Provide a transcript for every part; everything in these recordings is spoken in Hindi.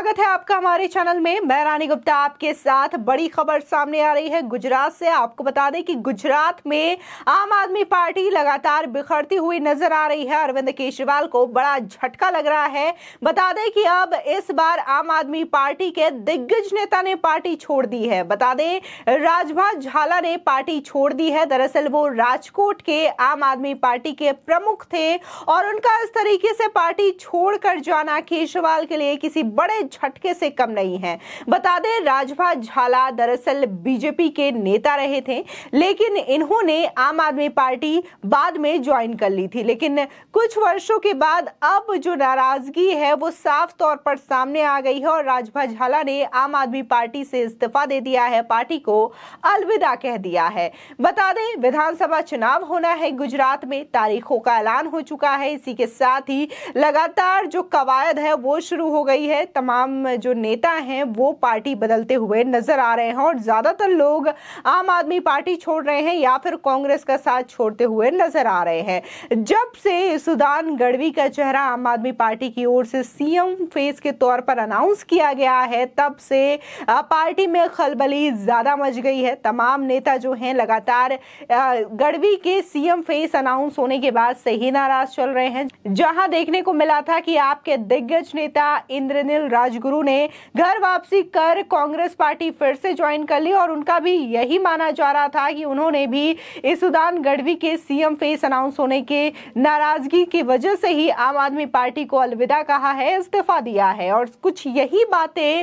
स्वागत है आपका हमारे चैनल में मैं रानी गुप्ता आपके साथ बड़ी खबर सामने आ रही है गुजरात से आपको बता दें कि गुजरात में आम आदमी पार्टी लगातार बिखरती हुई नजर आ रही है अरविंद केजरीवाल को बड़ा झटका लग रहा है बता दें कि अब इस बार आम आदमी पार्टी के दिग्गज नेता ने पार्टी छोड़ दी है बता दें राजभा झाला ने पार्टी छोड़ दी है दरअसल वो राजकोट के आम आदमी पार्टी के प्रमुख थे और उनका इस तरीके से पार्टी छोड़कर जाना केजरीवाल के लिए किसी बड़े झटके से कम नहीं है बता दें राजभा झाला दरअसल बीजेपी के नेता रहे थे लेकिन इन्होंने आम आदमी पार्टी बाद में ज्वाइन कर ली थी लेकिन कुछ वर्षों के बाद अब जो नाराजगी है वो साफ तौर पर सामने आ गई है और राजभा झाला ने आम आदमी पार्टी से इस्तीफा दे दिया है पार्टी को अलविदा कह दिया है बता दें विधानसभा चुनाव होना है गुजरात में तारीखों का ऐलान हो चुका है इसी के साथ ही लगातार जो कवायद है वो शुरू हो गई है तमाम तमाम जो नेता हैं वो पार्टी बदलते हुए नजर आ रहे हैं और ज़्यादातर लोग आम आदमी पार्टी छोड़ रहे हैं या फिर कांग्रेस का साथ छोड़ते हुए नजर आ रहे हैं जब से सुदान गढ़वी का चेहरा आम आदमी पार्टी की ओर से सीएम फेस के तौर पर अनाउंस किया गया है तब से पार्टी में खलबली ज़्यादा मच गई है तमाम नेता जो हैं लगातार गढ़वी के सीएम फेस अनाउंस होने के बाद से ही नाराज चल रहे हैं जहां देखने को मिला था कि आपके दिग्गज नेता इंद्रनील राज राजगुरु ने घर वापसी कर कांग्रेस पार्टी फिर से ज्वाइन कर ली और उनका भी यही माना जा रहा था कि उन्होंने भी इस उदान गढ़वी के सीएम फेस अनाउंस होने के नाराजगी की वजह से ही आम आदमी पार्टी को अलविदा कहा है इस्तीफा दिया है और कुछ यही बातें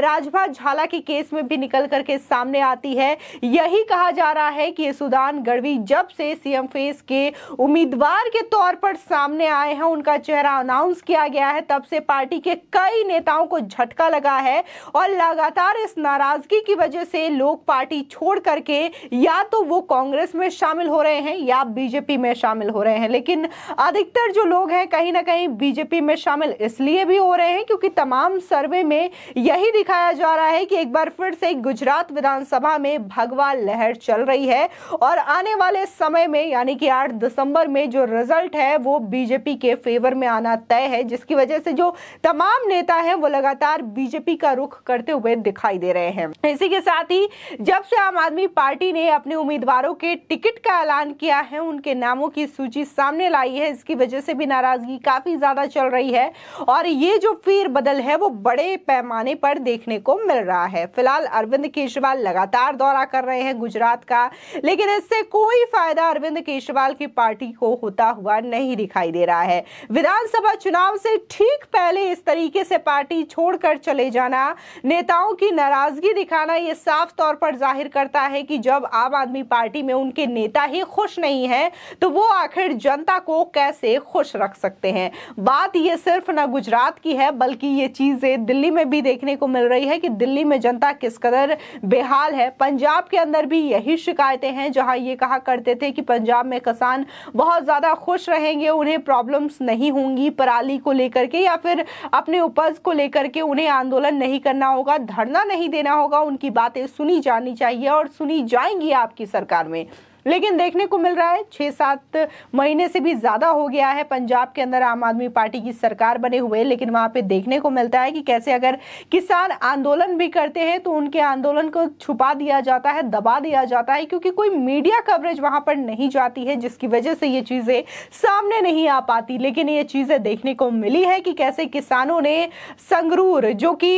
राजभा झाला के केस में भी निकल करके सामने आती है यही कहा जा रहा है कि ये सुदान गढ़वी जब से सीएम फेस के उम्मीदवार के तौर पर सामने आए हैं उनका चेहरा अनाउंस किया गया है तब से पार्टी के कई नेताओं को झटका लगा है और लगातार इस नाराजगी की वजह से लोग पार्टी छोड़ करके या तो वो कांग्रेस में शामिल हो रहे हैं या बीजेपी में शामिल हो रहे हैं लेकिन अधिकतर जो लोग हैं कहीं ना कहीं बीजेपी में शामिल इसलिए भी हो रहे हैं क्योंकि तमाम सर्वे में यही दिखाया जा रहा है कि एक बार फिर से गुजरात विधानसभा में भगवा लहर चल रही है और आने वाले समय में यानी कि 8 दिसंबर में जो रिजल्ट है वो बीजेपी के फेवर में आना तय है जिसकी वजह से जो तमाम नेता हैं वो लगातार बीजेपी का रुख करते हुए दिखाई दे रहे हैं इसी के साथ ही जब से आम आदमी पार्टी ने अपने उम्मीदवारों के टिकट का ऐलान किया है उनके नामों की सूची सामने लाई है इसकी वजह से भी नाराजगी काफी ज्यादा चल रही है और ये जो फिर बदल है वो बड़े पैमाने पर देखने को मिल रहा है फिलहाल अरविंद केजरीवाल लगातार दौरा कर रहे हैं गुजरात का लेकिन इससे कोई फायदा अरविंद केजरीवाल की पार्टी को होता हुआ नहीं दिखाई दे रहा है विधानसभा चुनाव से ठीक पहले इस तरीके से पार्टी पार्टी छोड़कर चले जाना नेताओं की नाराजगी दिखाना ये साफ तौर पर जाहिर करता है कि जब आम आदमी पार्टी में उनके नेता ही खुश नहीं है तो वो आखिर जनता को कैसे खुश रख सकते हैं बात ये सिर्फ ना गुजरात की है बल्कि ये चीजें दिल्ली में भी देखने को मिल रही है कि दिल्ली में जनता किस कदर बेहाल है पंजाब के अंदर भी यही शिकायतें हैं जहां ये कहा करते थे कि पंजाब में किसान बहुत ज़्यादा खुश रहेंगे उन्हें प्रॉब्लम्स नहीं होंगी पराली को लेकर के या फिर अपने उपज को लेकर लेकर के उन्हें आंदोलन नहीं करना होगा धरना नहीं देना होगा उनकी बातें सुनी जानी चाहिए और सुनी जाएंगी आपकी सरकार में लेकिन देखने को मिल रहा है छह सात महीने से भी ज़्यादा हो गया है पंजाब के अंदर आम आदमी पार्टी की सरकार बने हुए लेकिन वहां पे देखने को मिलता है कि कैसे अगर किसान आंदोलन भी करते हैं तो उनके आंदोलन को छुपा दिया जाता है दबा दिया जाता है क्योंकि कोई मीडिया कवरेज वहां पर नहीं जाती है जिसकी वजह से ये चीज़ें सामने नहीं आ पाती लेकिन ये चीज़ें देखने को मिली है कि कैसे किसानों ने संगरूर जो कि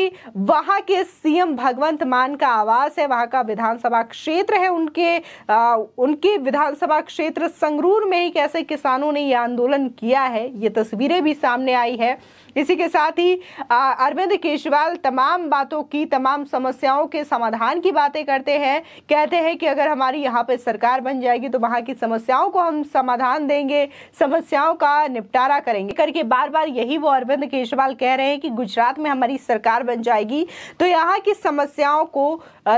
वहां के सीएम भगवंत मान का आवास है वहां का विधानसभा क्षेत्र है उनके आ, उन उनके विधानसभा क्षेत्र संगरूर में ही कैसे किसानों ने यह आंदोलन किया है ये तस्वीरें भी सामने आई है इसी के साथ ही अरविंद केजरीवाल तमाम बातों की तमाम समस्याओं के समाधान की बातें करते हैं कहते हैं कि अगर हमारी यहाँ पे सरकार बन जाएगी तो वहाँ की समस्याओं को हम समाधान देंगे समस्याओं का निपटारा करेंगे करके बार बार यही वो अरविंद केजरीवाल कह रहे हैं कि गुजरात में हमारी सरकार बन जाएगी तो यहाँ की समस्याओं को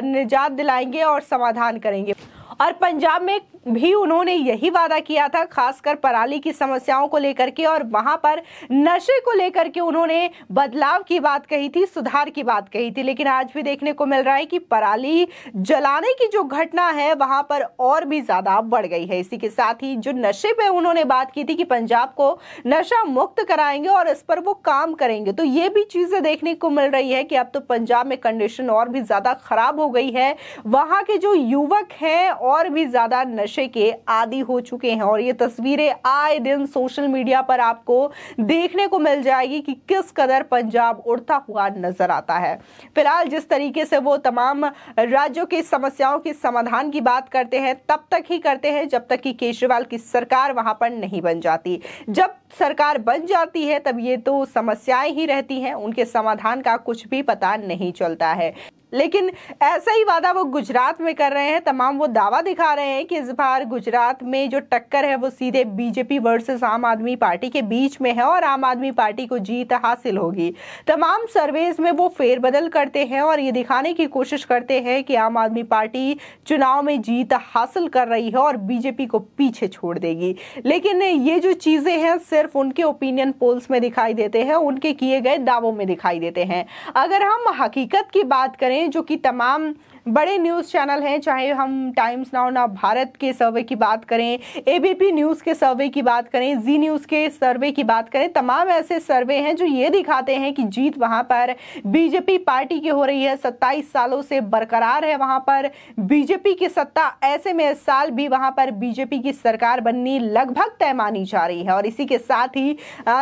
निजात दिलाएंगे और समाधान करेंगे और पंजाब में भी उन्होंने यही वादा किया था खासकर पराली की समस्याओं को लेकर के और वहां पर नशे को लेकर के उन्होंने बदलाव की बात कही थी सुधार की बात कही थी लेकिन आज भी देखने को मिल रहा है कि पराली जलाने की जो घटना है वहां पर और भी ज्यादा बढ़ गई है इसी के साथ ही जो नशे पे उन्होंने बात की थी कि पंजाब को नशा मुक्त कराएंगे और इस पर वो काम करेंगे तो ये भी चीजें देखने को मिल रही है कि अब तो पंजाब में कंडीशन और भी ज्यादा खराब हो गई है वहां के जो युवक हैं और और भी ज़्यादा नशे के आदि हो चुके हैं और ये तस्वीरें आए दिन सोशल मीडिया पर आपको देखने को मिल जाएगी कि किस कदर पंजाब उड़ता हुआ नजर आता है फिलहाल जिस तरीके से वो तमाम राज्यों की समस्याओं के समाधान की बात करते हैं तब तक ही करते हैं जब तक कि केजरीवाल की सरकार वहां पर नहीं बन जाती जब सरकार बन जाती है तब ये तो समस्याएं ही रहती हैं उनके समाधान का कुछ भी पता नहीं चलता है लेकिन ऐसा ही वादा वो गुजरात में कर रहे हैं तमाम वो दावा दिखा रहे हैं कि इस बार गुजरात में जो टक्कर है वो सीधे बीजेपी वर्सेस आम आदमी पार्टी के बीच में है और आम आदमी पार्टी को जीत हासिल होगी तमाम सर्वेज में वो फेरबदल करते हैं और ये दिखाने की कोशिश करते हैं कि आम आदमी पार्टी चुनाव में जीत हासिल कर रही है और बीजेपी को पीछे छोड़ देगी लेकिन ये जो चीज़ें हैं सिर्फ उनके ओपिनियन पोल्स में दिखाई देते हैं उनके किए गए दावों में दिखाई देते हैं अगर हम हकीकत की बात करें जो कि तमाम बड़े न्यूज़ चैनल हैं चाहे हम टाइम्स नाउ ना भारत के सर्वे की बात करें एबीपी न्यूज़ के सर्वे की बात करें जी न्यूज़ के सर्वे की बात करें तमाम ऐसे सर्वे हैं जो ये दिखाते हैं कि जीत वहाँ पर बीजेपी पार्टी की हो रही है सत्ताईस सालों से बरकरार है वहाँ पर बीजेपी की सत्ता ऐसे में इस साल भी वहाँ पर बीजेपी की सरकार बननी लगभग तय मानी जा रही है और इसी के साथ ही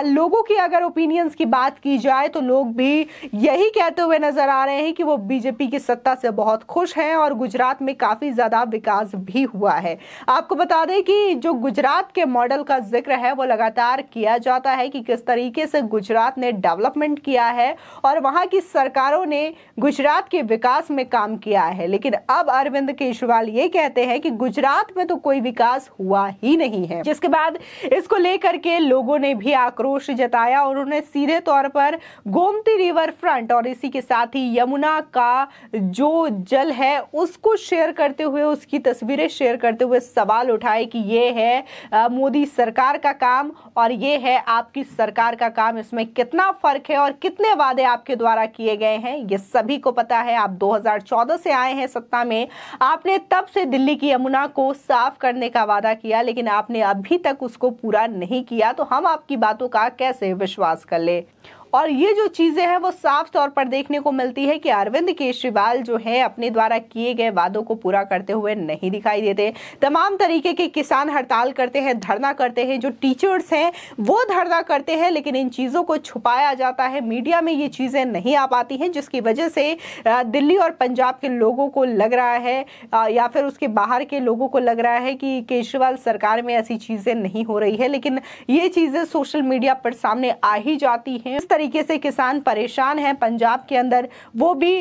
लोगों की अगर ओपिनियंस की बात की जाए तो लोग भी यही कहते हुए नजर आ रहे हैं कि वो बीजेपी की सत्ता से बहुत खुश हैं और गुजरात में काफ़ी ज़्यादा विकास भी हुआ है आपको बता दें कि जो गुजरात के मॉडल का जिक्र है वो लगातार किया जाता है कि किस तरीके से गुजरात ने डेवलपमेंट किया है और वहाँ की सरकारों ने गुजरात के विकास में काम किया है लेकिन अब अरविंद केजरीवाल ये कहते हैं कि गुजरात में तो कोई विकास हुआ ही नहीं है जिसके बाद इसको लेकर के लोगों ने भी आक्रोश जताया और उन्होंने सीधे तौर पर गोमती रिवर फ्रंट और इसी के साथ ही यमुना का जो जल जल है उसको शेयर करते हुए उसकी तस्वीरें शेयर करते हुए सवाल उठाए कि ये है मोदी सरकार का काम और ये है आपकी सरकार का काम इसमें कितना फ़र्क है और कितने वादे आपके द्वारा किए गए हैं ये सभी को पता है आप 2014 से आए हैं सत्ता में आपने तब से दिल्ली की यमुना को साफ करने का वादा किया लेकिन आपने अभी तक उसको पूरा नहीं किया तो हम आपकी बातों का कैसे विश्वास कर ले और ये जो चीज़ें हैं वो साफ तौर पर देखने को मिलती है कि अरविंद केजरीवाल जो है अपने द्वारा किए गए वादों को पूरा करते हुए नहीं दिखाई देते तमाम तरीके के किसान हड़ताल करते हैं धरना करते हैं जो टीचर्स हैं वो धरना करते हैं लेकिन इन चीज़ों को छुपाया जाता है मीडिया में ये चीज़ें नहीं आ पाती हैं जिसकी वजह से दिल्ली और पंजाब के लोगों को लग रहा है या फिर उसके बाहर के लोगों को लग रहा है कि केजरीवाल सरकार में ऐसी चीज़ें नहीं हो रही है लेकिन ये चीज़ें सोशल मीडिया पर सामने आ ही जाती हैं इस तरीके से किसान परेशान हैं पंजाब के अंदर वो भी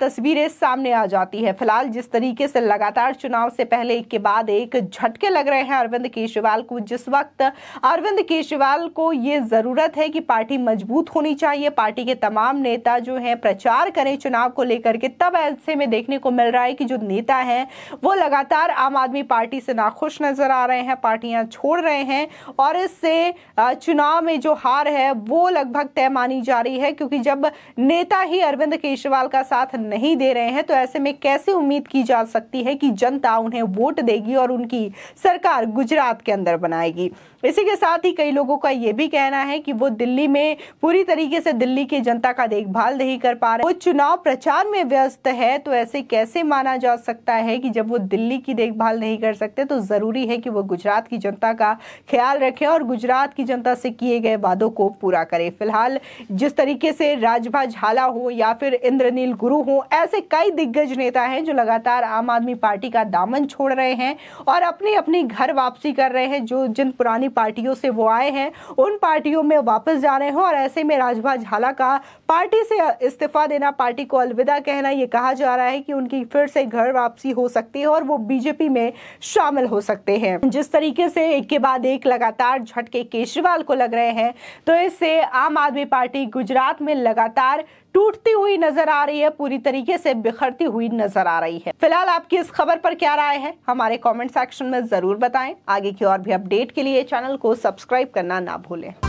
तस्वीरें सामने आ जाती है फिलहाल जिस तरीके से लगातार चुनाव से पहले एक के बाद एक झटके लग रहे हैं अरविंद केजरीवाल को जिस वक्त अरविंद केजरीवाल को ये ज़रूरत है कि पार्टी मजबूत होनी चाहिए पार्टी के तमाम नेता जो हैं प्रचार करें चुनाव को लेकर के तब ऐसे में देखने को मिल रहा है कि जो नेता हैं वो लगातार आम आदमी पार्टी से नाखुश नज़र आ रहे हैं पार्टियां छोड़ रहे हैं और इससे चुनाव में जो हार है वो लगभग तय मानी जा रही है क्योंकि जब नेता ही अरविंद केजरीवाल का साथ नहीं दे रहे हैं तो ऐसे में कैसे उम्मीद की जा सकती है कि जनता उन्हें वोट देगी और उनकी सरकार गुजरात के अंदर बनाएगी इसी के साथ ही कई लोगों का ये भी कहना है कि वो दिल्ली में पूरी तरीके से दिल्ली की जनता का देखभाल नहीं कर पा रहे वो चुनाव प्रचार में व्यस्त है तो ऐसे कैसे माना जा सकता है कि जब वो दिल्ली की देखभाल नहीं कर सकते तो जरूरी है कि वो गुजरात की जनता का ख्याल रखें और गुजरात की जनता से किए गए वादों को पूरा करें फिलहाल जिस तरीके से राजभा झाला हो या फिर इंद्रनील गुरु हो ऐसे कई दिग्गज नेता हैं जो लगातार आम आदमी पार्टी का दामन छोड़ रहे हैं और अपनी अपनी घर वापसी कर रहे हैं जो जिन पुरानी पार्टियों से वो आए हैं उन पार्टियों में वापस जा रहे हैं और ऐसे में राजभा झाला का पार्टी से इस्तीफा देना पार्टी को अलविदा कहना ये कहा जा रहा है कि उनकी फिर से घर वापसी हो सकती है और वो बीजेपी में शामिल हो सकते हैं जिस तरीके से एक के बाद एक लगातार झटके केजरीवाल को लग रहे हैं तो इससे आम आदमी पार्टी पार्टी गुजरात में लगातार टूटती हुई नजर आ रही है पूरी तरीके से बिखरती हुई नजर आ रही है फिलहाल आपकी इस खबर पर क्या राय है हमारे कमेंट सेक्शन में जरूर बताएं आगे की और भी अपडेट के लिए चैनल को सब्सक्राइब करना ना भूलें